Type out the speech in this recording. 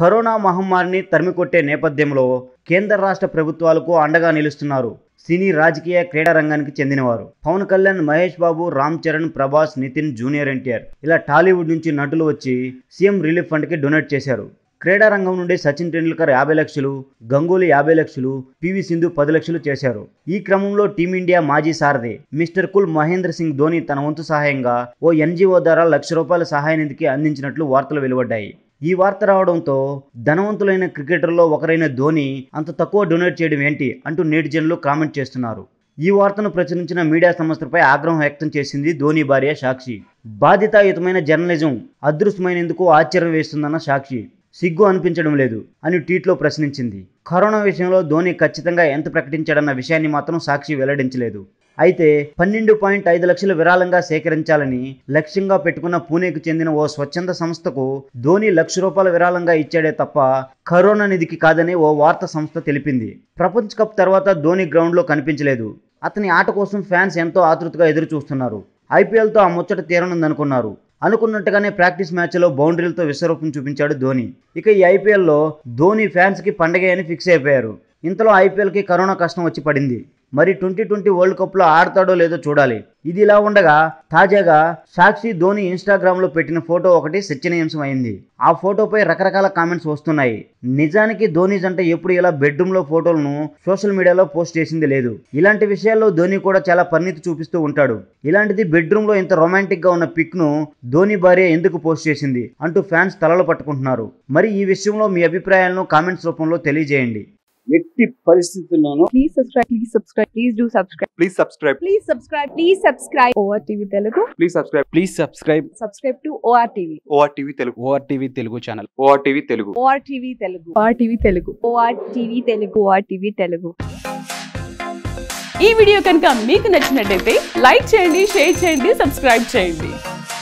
corona మహమ్మారిని తరిమికొట్టే నేపథ్యంలో కేంద్ర రాష్ట్ర ప్రభుత్వాలకు అండగా నిలుస్తున్నారు సినీ రాజకీయ క్రీడా రంగానికి చెందినవారు పవన్ కళ్యాణ్ మహేష్ బాబు రామ్ చరణ్ ప్రభాస్ నితిన్ జూనియర్ ఎన్టీఆర్ ఇలా టాలీవుడ్ నుంచి నటులు వచ్చి సీఎం రిలీఫ్ ఫండ్కి డొనేట్ చేశారు క్రీడా రంగం నుండి సచిన్ టెండూల్కర్ యాభై లక్షలు గంగూలీ యాభై లక్షలు పివి సింధు పది లక్షలు చేశారు ఈ క్రమంలో టీమిండియా మాజీ సారథి మిస్టర్ కుల్ మహేంద్ర సింగ్ ధోని తన వంతు సహాయంగా ఓ ఎన్జీఓ ద్వారా లక్ష రూపాయల సహాయ నిధికి అందించినట్లు వార్తలు వెలువడ్డాయి ఈ వార్త రావడంతో ధనవంతులైన క్రికెటర్లో ఒకరైన ధోని అంత తక్కువ డొనేట్ చేయడం ఏంటి అంటూ నేటిజన్లు కామెంట్ చేస్తున్నారు ఈ వార్తను ప్రచురించిన మీడియా సంస్థలపై ఆగ్రహం వ్యక్తం చేసింది ధోని భార్య సాక్షి బాధ్యతాయుతమైన జర్నలిజం అదృశ్యమైనందుకు ఆశ్చర్యం వేస్తుందన్న సాక్షి సిగ్గు అనిపించడం లేదు అని ట్వీట్లో ప్రశ్నించింది కరోనా విషయంలో ధోని ఖచ్చితంగా ఎంత ప్రకటించాడన్న విషయాన్ని మాత్రం సాక్షి వెల్లడించలేదు అయితే పన్నెండు పాయింట్ ఐదు లక్షల విరాళంగా సేకరించాలని లక్ష్యంగా పెట్టుకున్న పూణేకు చెందిన ఓ స్వచ్ఛంద సంస్థకు ధోని లక్ష రూపాయల విరాళంగా ఇచ్చాడే తప్ప కరోనా నిధికి కాదని ఓ వార్త సంస్థ తెలిపింది ప్రపంచ కప్ తర్వాత ధోని గ్రౌండ్లో కనిపించలేదు అతని ఆట కోసం ఫ్యాన్స్ ఎంతో ఆతృతగా ఎదురు చూస్తున్నారు ఐపీఎల్తో ఆ ముచ్చట తీరనుందనుకున్నారు అనుకున్నట్టుగానే ప్రాక్టీస్ మ్యాచ్లో బౌండరీలతో విశ్వరూపం చూపించాడు ధోని ఇక ఈ ఐపీఎల్లో ధోని ఫ్యాన్స్కి పండగ అని ఫిక్స్ అయిపోయారు ఇంతలో ఐపీఎల్కి కరోనా కష్టం వచ్చి పడింది మరి ట్వంటీ ట్వంటీ వరల్డ్ కప్లో ఆడతాడో లేదో చూడాలి ఇది ఇలా ఉండగా తాజాగా సాక్షి ధోని ఇన్స్టాగ్రామ్లో పెట్టిన ఫోటో ఒకటి చర్చనీయాంశం అయింది ఆ ఫోటోపై రకరకాల కామెంట్స్ వస్తున్నాయి నిజానికి ధోని జంట ఎప్పుడు ఇలా బెడ్రూమ్లో ఫోటోలను సోషల్ మీడియాలో పోస్ట్ చేసింది లేదు ఇలాంటి విషయాల్లో ధోని కూడా చాలా పరిణితి చూపిస్తూ ఉంటాడు ఇలాంటిది బెడ్రూమ్లో ఇంత రొమాంటిక్గా ఉన్న పిక్ను ధోని భార్య ఎందుకు పోస్ట్ చేసింది అంటూ ఫ్యాన్స్ తలలు పట్టుకుంటున్నారు మరి ఈ విషయంలో మీ అభిప్రాయాలను కామెంట్స్ రూపంలో తెలియజేయండి ఎట్టి పరిస్థితుల్లోనూ please subscribe please subscribe please do subscribe please subscribe please subscribe please subscribe OR TV Telugu please subscribe please subscribe subscribe to OR TV OR TV Telugu OR TV Telugu channel OR TV Telugu OR TV Telugu OR TV Telugu OR TV Telugu OR TV Telugu ఈ video కనుక మీకు నచ్చినట్లయితే like చేయండి share చేయండి subscribe చేయండి